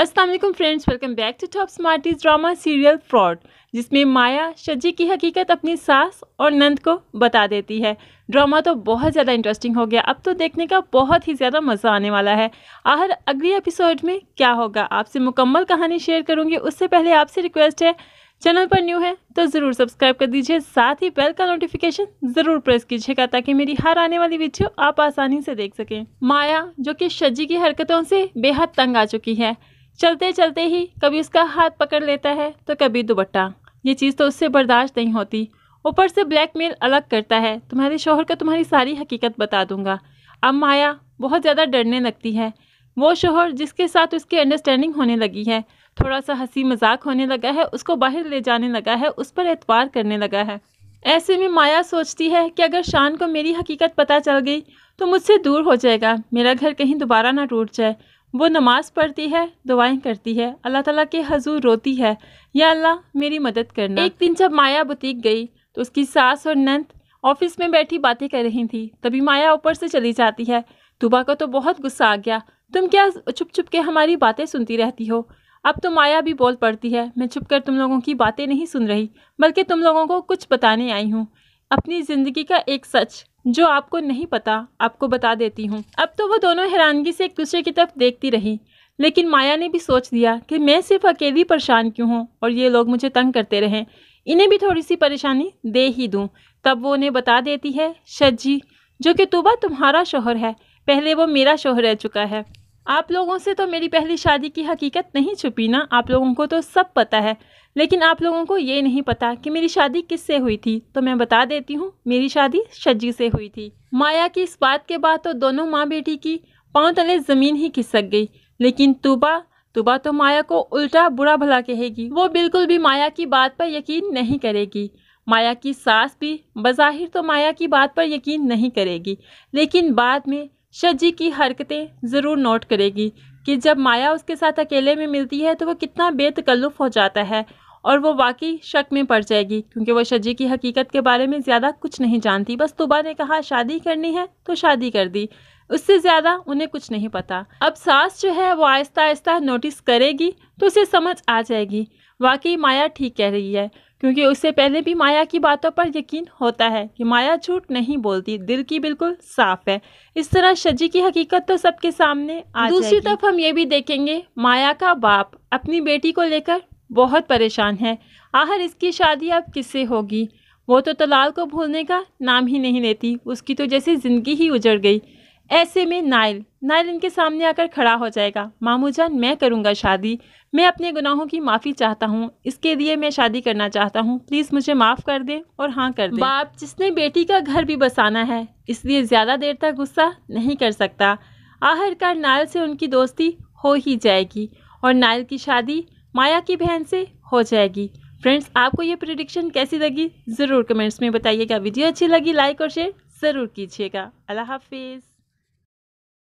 Aslam friends welcome back to top smarty drama serial fraud जिसमें माया शजी की हकीकत अपनी सास और नंद को बता देती है ड्रामा तो बहुत ज़्यादा इंटरेस्टिंग हो गया अब तो देखने का बहुत ही ज़्यादा मज़ा आने वाला है आखिर अगली एपिसोड में क्या होगा आपसे मुकम्मल कहानी शेयर करूँगी उससे पहले आपसे रिक्वेस्ट है चैनल पर न्यू है तो ज़रूर सब्सक्राइब कर दीजिए साथ ही बेल का नोटिफिकेशन ज़रूर प्रेस कीजिएगा ताकि मेरी हर आने वाली वीडियो आप आसानी से देख सकें माया जो कि शजी की हरकतों से बेहद तंग आ चुकी है चलते चलते ही कभी उसका हाथ पकड़ लेता है तो कभी दुबट्टा ये चीज़ तो उससे बर्दाश्त नहीं होती ऊपर से ब्लैकमेल अलग करता है तुम्हारे शोहर का तुम्हारी सारी हकीकत बता दूंगा अब माया बहुत ज़्यादा डरने लगती है वो शोहर जिसके साथ उसकी अंडरस्टैंडिंग होने लगी है थोड़ा सा हंसी मजाक होने लगा है उसको बाहर ले जाने लगा है उस पर एतवार करने लगा है ऐसे में माया सोचती है कि अगर शान को मेरी हकीकत पता चल गई तो मुझसे दूर हो जाएगा मेरा घर कहीं दोबारा ना टूट जाए वो नमाज़ पढ़ती है दुआएं करती है अल्लाह ताला के हजूर रोती है या अल्लाह मेरी मदद करना एक दिन जब माया बुतीक गई तो उसकी सास और नंद ऑफिस में बैठी बातें कर रही थी तभी माया ऊपर से चली जाती है तुबा को तो बहुत गुस्सा आ गया तुम क्या छुप छुप के हमारी बातें सुनती रहती हो अब तो माया भी बोल पड़ती है मैं छुप कर तुम लोगों की बातें नहीं सुन रही बल्कि तुम लोगों को कुछ बताने आई हूँ अपनी ज़िंदगी का एक सच जो आपको नहीं पता आपको बता देती हूँ अब तो वो दोनों हैरानगी से एक दूसरे की तरफ देखती रही लेकिन माया ने भी सोच दिया कि मैं सिर्फ अकेली परेशान क्यों हूँ और ये लोग मुझे तंग करते रहें इन्हें भी थोड़ी सी परेशानी दे ही दूँ तब वो उन्हें बता देती है जी जो कि तुबा तुम्हारा शोहर है पहले वो मेरा शोहर रह चुका है आप लोगों से तो मेरी पहली शादी की हकीकत नहीं छुपी ना आप लोगों को तो सब पता है लेकिन आप लोगों को ये नहीं पता कि मेरी शादी किससे हुई थी तो मैं बता देती हूँ मेरी शादी शज्जी से हुई थी माया की इस बात के बाद तो दोनों माँ बेटी की पाँव तले ज़मीन ही खिसक गई लेकिन तूबा तूबा तो माया को उल्टा बुरा भला कहेगी वो बिल्कुल भी माया की बात पर यकीन नहीं करेगी माया की सास भी बज़ाहिर तो माया की बात पर यकीन नहीं करेगी लेकिन बाद में शजी की हरकतें ज़रूर नोट करेगी कि जब माया उसके साथ अकेले में मिलती है तो वह कितना बेतकल्लुफ़ हो जाता है और वो वाकई शक में पड़ जाएगी क्योंकि वो शजी की हकीकत के बारे में ज़्यादा कुछ नहीं जानती बस तुबा ने कहा शादी करनी है तो शादी कर दी उससे ज़्यादा उन्हें कुछ नहीं पता अब सास जो है वो आहिस्ता आहिस्ता नोटिस करेगी तो उसे समझ आ जाएगी वाकई माया ठीक कह रही है क्योंकि उससे पहले भी माया की बातों पर यकीन होता है कि माया झूठ नहीं बोलती दिल की बिल्कुल साफ है इस तरह शजी की हकीकत तो सबके सामने आ दूसरी तरफ हम ये भी देखेंगे माया का बाप अपनी बेटी को लेकर बहुत परेशान है आखिर इसकी शादी अब किससे होगी वो तो तलाल को भूलने का नाम ही नहीं लेती उसकी तो जैसे ज़िंदगी ही उजड़ गई ऐसे में नाइल नाइल इनके सामने आकर खड़ा हो जाएगा मामू जान मैं करूँगा शादी मैं अपने गुनाहों की माफ़ी चाहता हूँ इसके लिए मैं शादी करना चाहता हूँ प्लीज़ मुझे माफ़ कर दें और हाँ कर दें बाप जिसने बेटी का घर भी बसाना है इसलिए ज़्यादा देर तक गुस्सा नहीं कर सकता आखिरकार नायल से उनकी दोस्ती हो ही जाएगी और नायल की शादी माया की बहन से हो जाएगी फ्रेंड्स आपको ये प्रिडिक्शन कैसी लगी ज़रूर कमेंट्स में बताइएगा वीडियो अच्छी लगी लाइक और शेयर ज़रूर कीजिएगा अल्लाह हाफिज़